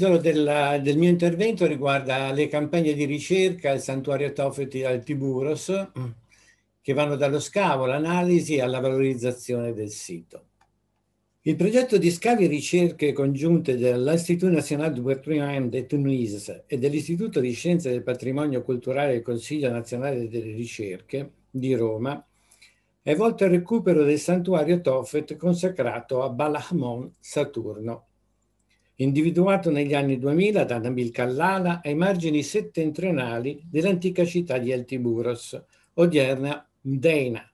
titolo della, del mio intervento riguarda le campagne di ricerca al santuario Tofeti al Tiburos, mm. che vanno dallo scavo, l'analisi alla valorizzazione del sito. Il progetto di scavi e ricerche congiunte dell'Institut National du Patrimoine de Tunis e dell'Istituto di Scienze del Patrimonio Culturale del Consiglio Nazionale delle Ricerche di Roma è volto al recupero del santuario Tofet consacrato a Balahmon Saturno individuato negli anni 2000 da Nabil Kallala ai margini settentrionali dell'antica città di El Tiburos, odierna Mdeina,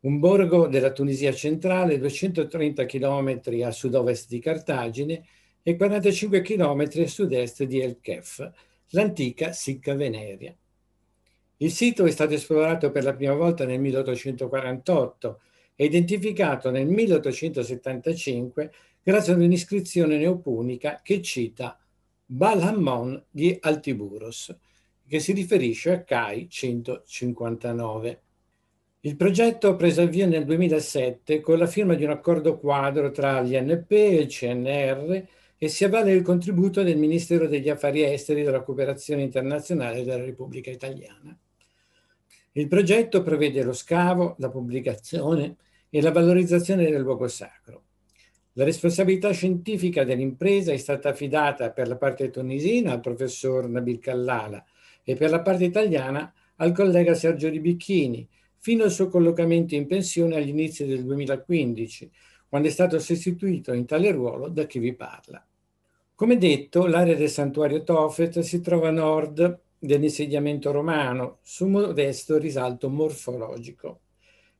un borgo della Tunisia centrale 230 km a sud-ovest di Cartagine e 45 km a sud-est di El Kef, l'antica Sicca Veneria. Il sito è stato esplorato per la prima volta nel 1848 e identificato nel 1875 grazie ad un'iscrizione neopunica che cita Balhammon di Altiburos, che si riferisce a CAI 159. Il progetto prese avvio nel 2007 con la firma di un accordo quadro tra l'INP e il CNR e si avvale il contributo del Ministero degli Affari Esteri della Cooperazione Internazionale della Repubblica Italiana. Il progetto prevede lo scavo, la pubblicazione e la valorizzazione del luogo sacro. La responsabilità scientifica dell'impresa è stata affidata per la parte tunisina al professor Nabil Kallala e per la parte italiana al collega Sergio Ribicchini, fino al suo collocamento in pensione agli inizi del 2015, quando è stato sostituito in tale ruolo da chi vi parla. Come detto, l'area del santuario Tofet si trova a nord dell'insediamento romano, su un modesto risalto morfologico.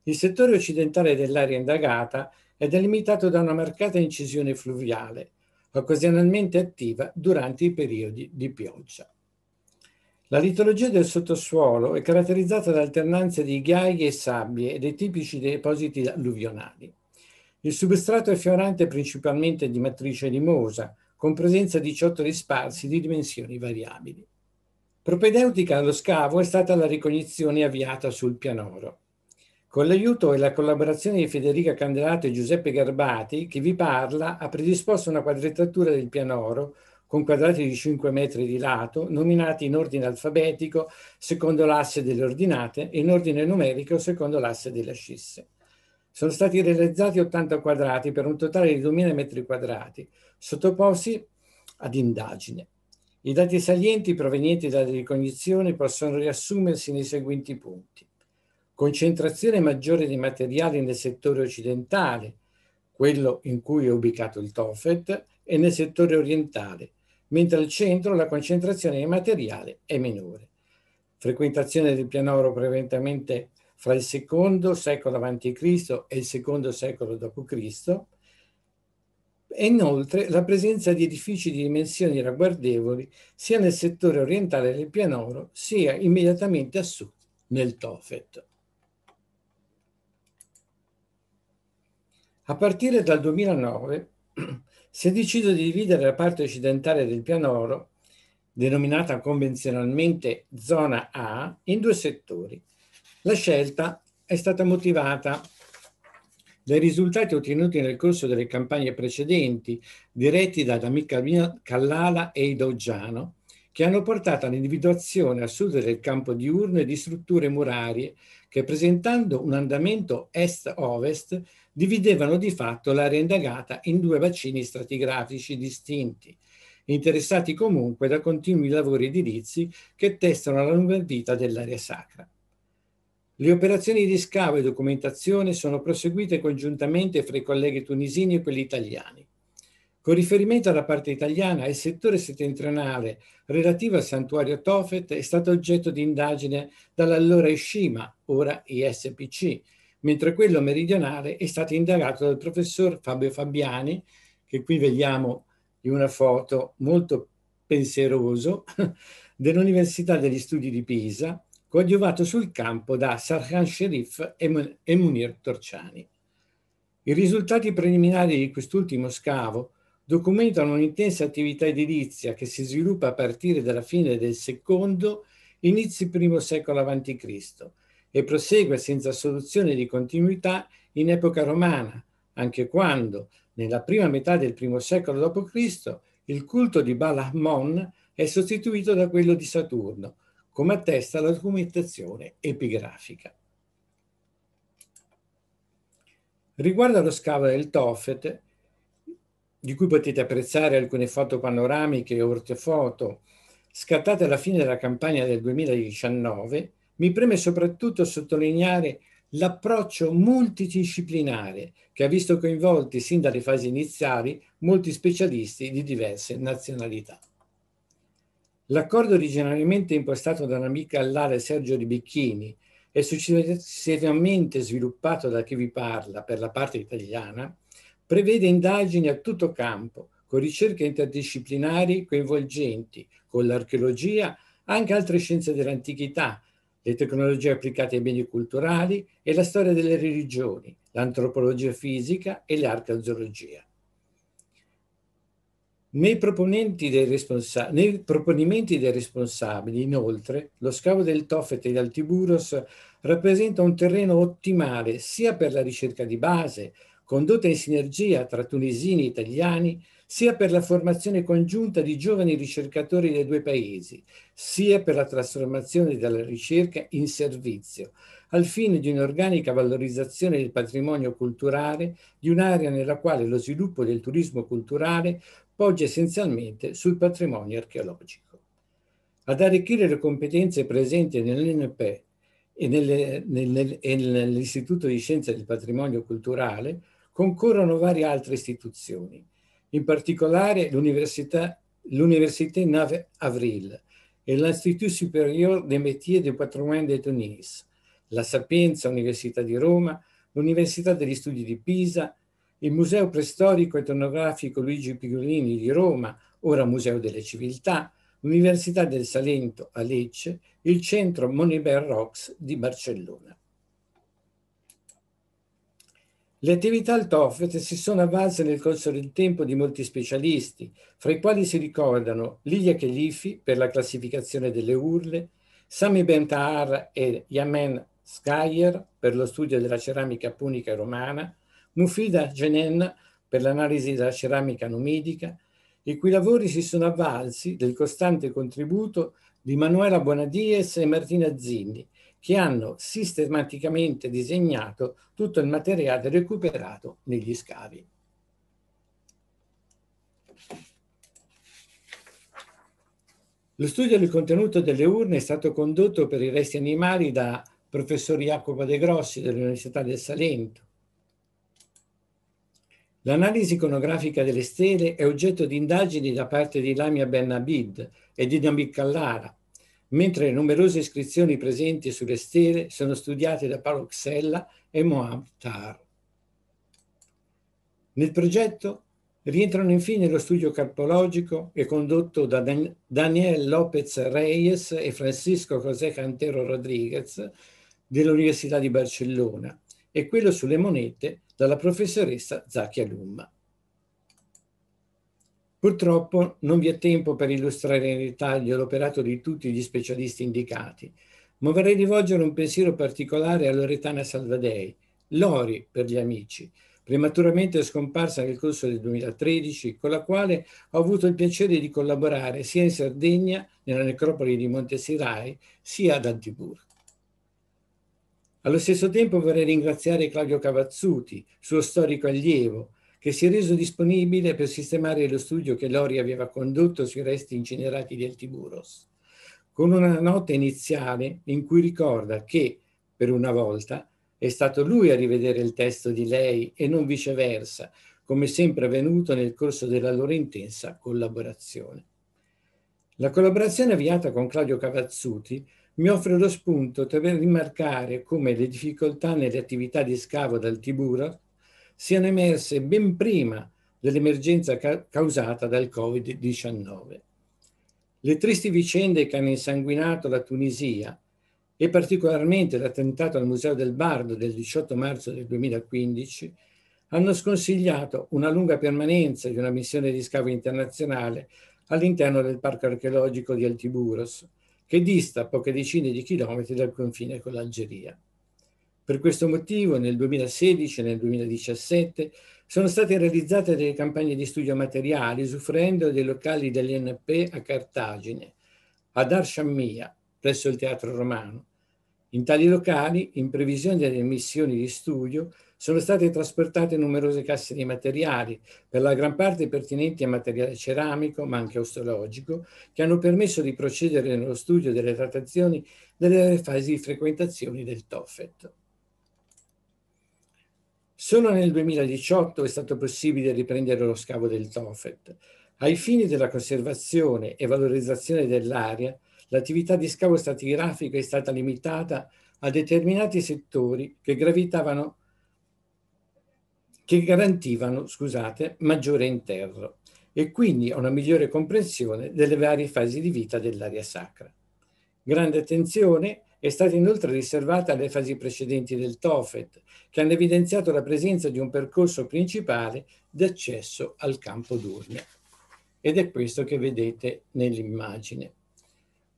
Il settore occidentale dell'area indagata è è delimitato da una marcata incisione fluviale, occasionalmente attiva durante i periodi di pioggia. La litologia del sottosuolo è caratterizzata da alternanze di ghiaie e sabbie e dei tipici depositi alluvionali. Il substrato è fiorante principalmente di matrice limosa, con presenza di ciottoli sparsi di dimensioni variabili. Propedeutica allo scavo è stata la ricognizione avviata sul pianoro con l'aiuto e la collaborazione di Federica Candelato e Giuseppe Garbati, che vi parla ha predisposto una quadrettatura del pianoro con quadrati di 5 metri di lato, nominati in ordine alfabetico secondo l'asse delle ordinate e in ordine numerico secondo l'asse delle ascisse. Sono stati realizzati 80 quadrati per un totale di 2.000 metri quadrati, sottoposti ad indagine. I dati salienti provenienti dalle ricognizioni possono riassumersi nei seguenti punti concentrazione maggiore di materiali nel settore occidentale, quello in cui è ubicato il Tofet, e nel settore orientale, mentre al centro la concentrazione di materiale è minore. Frequentazione del pianoro prevalentemente fra il secondo secolo a.C. e il secondo secolo d.C. E inoltre la presenza di edifici di dimensioni ragguardevoli sia nel settore orientale del pianoro sia immediatamente a sud nel Tofet. A partire dal 2009 si è deciso di dividere la parte occidentale del pianoro, denominata convenzionalmente zona A, in due settori. La scelta è stata motivata dai risultati ottenuti nel corso delle campagne precedenti, diretti da D'Amica Callala e Idoggiano, che hanno portato all'individuazione a sud del campo diurno di strutture murarie che, presentando un andamento est-ovest, dividevano di fatto l'area indagata in due bacini stratigrafici distinti, interessati comunque da continui lavori edilizi che testano la lunga vita dell'area sacra. Le operazioni di scavo e documentazione sono proseguite congiuntamente fra i colleghi tunisini e quelli italiani. Con riferimento alla parte italiana, il settore settentrionale relativo al santuario Tofet è stato oggetto di indagine dall'allora Eshima, ora ISPC, mentre quello meridionale è stato indagato dal professor Fabio Fabiani, che qui vediamo in una foto molto pensieroso, dell'Università degli Studi di Pisa, coadiuvato sul campo da Sarhan Sherif e Munir Torciani. I risultati preliminari di quest'ultimo scavo documentano un'intensa attività edilizia che si sviluppa a partire dalla fine del secondo, inizi primo secolo a.C., e prosegue senza soluzione di continuità in epoca romana, anche quando, nella prima metà del primo secolo d.C., il culto di baal è sostituito da quello di Saturno, come attesta la documentazione epigrafica. Riguardo allo scavo del Tofet, di cui potete apprezzare alcune foto panoramiche e ortefoto scattate alla fine della campagna del 2019, mi preme soprattutto sottolineare l'approccio multidisciplinare che ha visto coinvolti sin dalle fasi iniziali molti specialisti di diverse nazionalità. L'accordo originariamente impostato dall'amica all'area Sergio Ribicchini e successivamente sviluppato da chi vi parla per la parte italiana, prevede indagini a tutto campo, con ricerche interdisciplinari coinvolgenti, con l'archeologia, anche altre scienze dell'antichità, le tecnologie applicate ai beni culturali e la storia delle religioni, l'antropologia fisica e l'archeologia. Nei, responsa- nei, proponimenti dei responsabili, inoltre, lo scavo del Tofet e del Tiburos rappresenta un terreno ottimale sia per la ricerca di base, condotta in sinergia tra tunisini e italiani, sia per la formazione congiunta di giovani ricercatori dei due paesi, sia per la trasformazione della ricerca in servizio, al fine di un'organica valorizzazione del patrimonio culturale di un'area nella quale lo sviluppo del turismo culturale poggia essenzialmente sul patrimonio archeologico. Ad arricchire le competenze presenti nell'NP e, nelle, nel, e nell'Istituto di Scienze del Patrimonio Culturale concorrono varie altre istituzioni, in particolare l'Université, l'université 9 Avril e l'Institut Supérieur des Métiers du Patrimoine de Tunis, la Sapienza Università di Roma, l'Università degli Studi di Pisa, il Museo Prestorico Etnografico Luigi Pigolini di Roma, ora Museo delle Civiltà, l'Università del Salento a Lecce, il Centro Moniber Rox di Barcellona. Le attività al TOFET si sono avvalse nel corso del tempo di molti specialisti, fra i quali si ricordano Lilia Khelifi per la classificazione delle urle, Sami Bentahar e Yamen Skyer per lo studio della ceramica punica romana, Mufida Genen per l'analisi della ceramica numidica, i cui lavori si sono avvalsi del costante contributo di Manuela Bonadies e Martina Zinni, che hanno sistematicamente disegnato tutto il materiale recuperato negli scavi. Lo studio del contenuto delle urne è stato condotto per i resti animali da professor Jacopo De Grossi dell'Università del Salento. L'analisi iconografica delle stele è oggetto di indagini da parte di Lamia Ben Abid e di Namik Callara, mentre le numerose iscrizioni presenti sulle stele sono studiate da Paolo Xella e Moab Tar. Nel progetto rientrano infine lo studio carpologico e condotto da Dan Daniel Lopez Reyes e Francisco José Cantero Rodriguez dell'Università di Barcellona e quello sulle monete dalla professoressa Zacchia Lumma. Purtroppo non vi è tempo per illustrare in dettaglio l'operato di tutti gli specialisti indicati, ma vorrei rivolgere un pensiero particolare a Loretana Salvadei, Lori per gli amici, prematuramente scomparsa nel corso del 2013, con la quale ho avuto il piacere di collaborare sia in Sardegna, nella necropoli di Montesirai, sia ad Antiburgo. Allo stesso tempo vorrei ringraziare Claudio Cavazzuti, suo storico allievo, che si è reso disponibile per sistemare lo studio che Lori aveva condotto sui resti incinerati del Tiburos, con una nota iniziale in cui ricorda che, per una volta, è stato lui a rivedere il testo di lei e non viceversa, come sempre avvenuto nel corso della loro intensa collaborazione. La collaborazione avviata con Claudio Cavazzuti mi offre lo spunto per rimarcare come le difficoltà nelle attività di scavo dal Tiburos siano emerse ben prima dell'emergenza ca causata dal Covid-19. Le tristi vicende che hanno insanguinato la Tunisia e particolarmente l'attentato al Museo del Bardo del 18 marzo del 2015 hanno sconsigliato una lunga permanenza di una missione di scavo internazionale all'interno del parco archeologico di Altiburos, che dista poche decine di chilometri dal confine con l'Algeria. Per questo motivo nel 2016 e nel 2017 sono state realizzate delle campagne di studio materiali usufruendo dei locali dell'INP a Cartagine, ad Arsciammia, presso il Teatro Romano. In tali locali, in previsione delle missioni di studio, sono state trasportate numerose casse di materiali, per la gran parte pertinenti a materiale ceramico, ma anche osteologico, che hanno permesso di procedere nello studio delle trattazioni delle fasi di frequentazione del TOFET. Solo nel 2018 è stato possibile riprendere lo scavo del Tofet. Ai fini della conservazione e valorizzazione dell'area, l'attività di scavo stratigrafico è stata limitata a determinati settori che gravitavano che garantivano, scusate, maggiore interro e quindi una migliore comprensione delle varie fasi di vita dell'area sacra. Grande attenzione è stata inoltre riservata alle fasi precedenti del TOFET, che hanno evidenziato la presenza di un percorso principale d'accesso al campo d'urne. Ed è questo che vedete nell'immagine.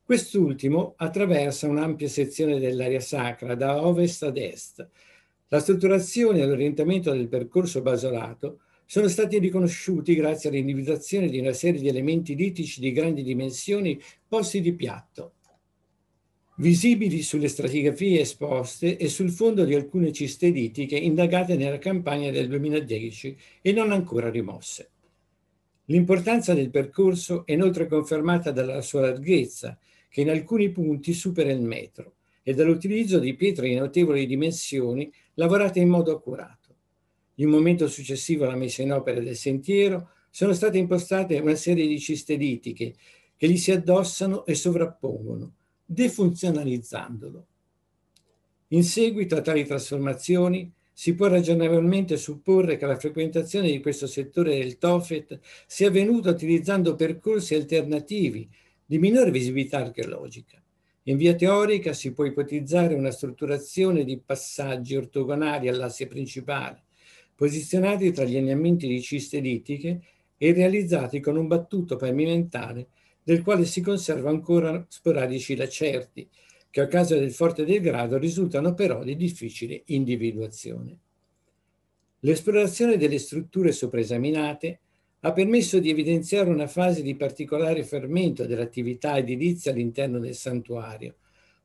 Quest'ultimo attraversa un'ampia sezione dell'area sacra da ovest ad est. La strutturazione e l'orientamento del percorso basolato sono stati riconosciuti grazie all'individuazione di una serie di elementi litici di grandi dimensioni posti di piatto, visibili sulle stratigrafie esposte e sul fondo di alcune ciste litiche indagate nella campagna del 2010 e non ancora rimosse. L'importanza del percorso è inoltre confermata dalla sua larghezza, che in alcuni punti supera il metro, e dall'utilizzo di pietre di notevoli dimensioni lavorate in modo accurato. In un momento successivo alla messa in opera del sentiero sono state impostate una serie di ciste litiche che gli si addossano e sovrappongono, defunzionalizzandolo. In seguito a tali trasformazioni si può ragionevolmente supporre che la frequentazione di questo settore del TOFET sia avvenuta utilizzando percorsi alternativi di minore visibilità archeologica. In via teorica si può ipotizzare una strutturazione di passaggi ortogonali all'asse principale, posizionati tra gli lineamenti di ciste litiche e realizzati con un battuto pavimentare del quale si conserva ancora sporadici lacerti, che a causa del forte degrado risultano però di difficile individuazione. L'esplorazione delle strutture sopraesaminate ha permesso di evidenziare una fase di particolare fermento dell'attività edilizia all'interno del santuario,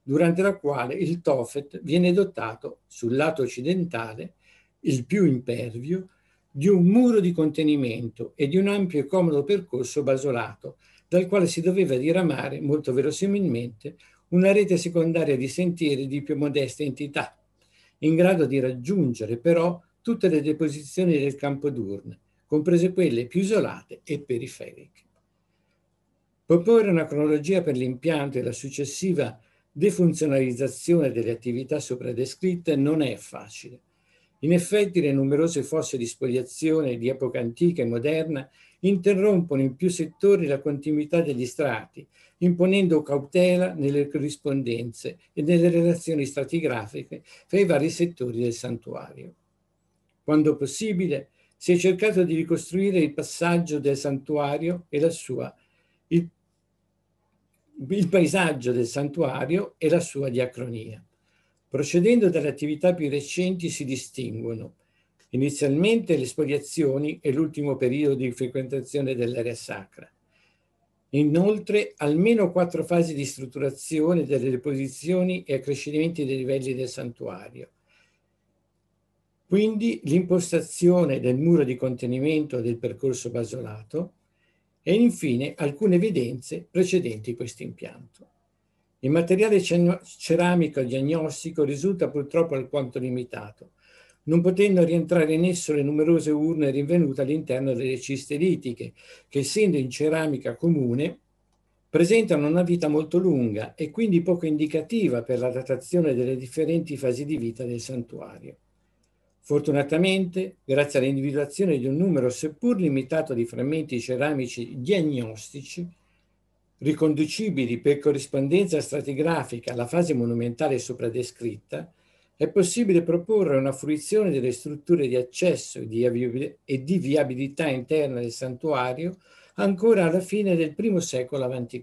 durante la quale il Tofet viene dotato, sul lato occidentale, il più impervio, di un muro di contenimento e di un ampio e comodo percorso basolato dal quale si doveva diramare, molto verosimilmente, una rete secondaria di sentieri di più modesta entità, in grado di raggiungere però tutte le deposizioni del campo d'urne, comprese quelle più isolate e periferiche. Proporre una cronologia per l'impianto e la successiva defunzionalizzazione delle attività sopra descritte non è facile. In effetti le numerose fosse di spoliazione di epoca antica e moderna interrompono in più settori la continuità degli strati, imponendo cautela nelle corrispondenze e nelle relazioni stratigrafiche fra i vari settori del santuario. Quando possibile, si è cercato di ricostruire il passaggio del santuario e la sua, il, il paesaggio del santuario e la sua diacronia. Procedendo dalle attività più recenti si distinguono inizialmente le spoliazioni e l'ultimo periodo di frequentazione dell'area sacra. Inoltre, almeno quattro fasi di strutturazione delle deposizioni e accrescimenti dei livelli del santuario. Quindi l'impostazione del muro di contenimento del percorso basolato e infine alcune evidenze precedenti questo impianto. Il materiale ceramico diagnostico risulta purtroppo alquanto limitato, non potendo rientrare in esso le numerose urne rinvenute all'interno delle ciste litiche, che essendo in ceramica comune presentano una vita molto lunga e quindi poco indicativa per la datazione delle differenti fasi di vita del santuario. Fortunatamente, grazie all'individuazione di un numero seppur limitato di frammenti ceramici diagnostici, riconducibili per corrispondenza stratigrafica alla fase monumentale sopra descritta, è possibile proporre una fruizione delle strutture di accesso e di viabilità interna del santuario ancora alla fine del I secolo a.C.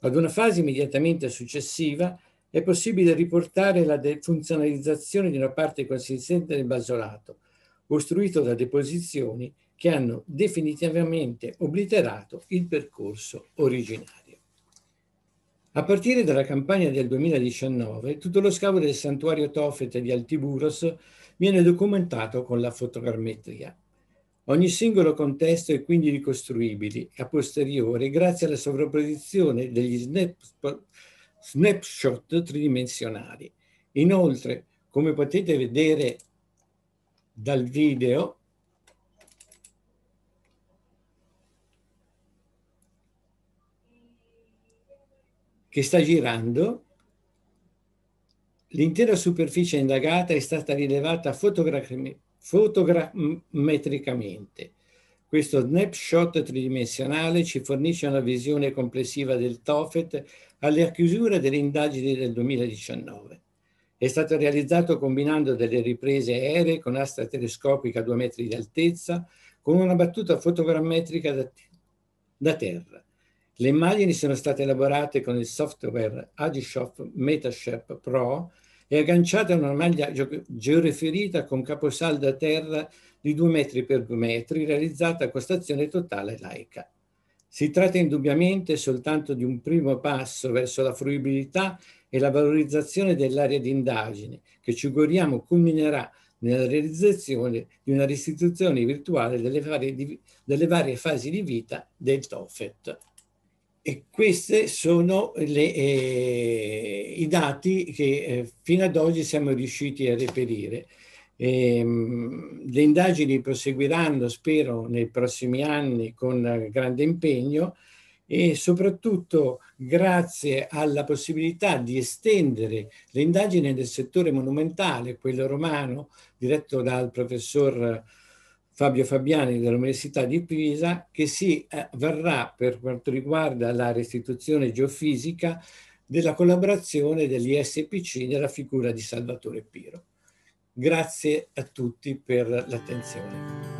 Ad una fase immediatamente successiva è possibile riportare la defunzionalizzazione di una parte consistente del basolato, costruito da deposizioni che hanno definitivamente obliterato il percorso originale. A partire dalla campagna del 2019, tutto lo scavo del santuario Tofet di Altiburos viene documentato con la fotogrammetria. Ogni singolo contesto è quindi ricostruibile a posteriori grazie alla sovrapposizione degli snapshot tridimensionali. Inoltre, come potete vedere dal video, che sta girando, l'intera superficie indagata è stata rilevata fotogrammetricamente. Questo snapshot tridimensionale ci fornisce una visione complessiva del Tofet alla chiusura delle indagini del 2019. È stato realizzato combinando delle riprese aeree con asta telescopica a due metri di altezza, con una battuta fotogrammetrica da, da terra le immagini sono state elaborate con il software Agishoff Metashape Pro e agganciate a una maglia georeferita con caposaldo a terra di 2 metri per 2 metri, realizzata con stazione totale laica. Si tratta indubbiamente soltanto di un primo passo verso la fruibilità e la valorizzazione dell'area di indagine, che ci auguriamo culminerà nella realizzazione di una restituzione virtuale delle varie, delle varie fasi di vita del TOFET. E questi sono le, eh, i dati che eh, fino ad oggi siamo riusciti a reperire. E, ehm, mh, le indagini proseguiranno, spero, nei prossimi anni con grande impegno e soprattutto grazie alla possibilità di estendere le indagini del settore monumentale, quello romano, diretto dal professor Fabio Fabiani dell'Università di Pisa che si avverrà eh, per quanto riguarda la restituzione geofisica della collaborazione degli SPC nella figura di Salvatore Piro. Grazie a tutti per l'attenzione.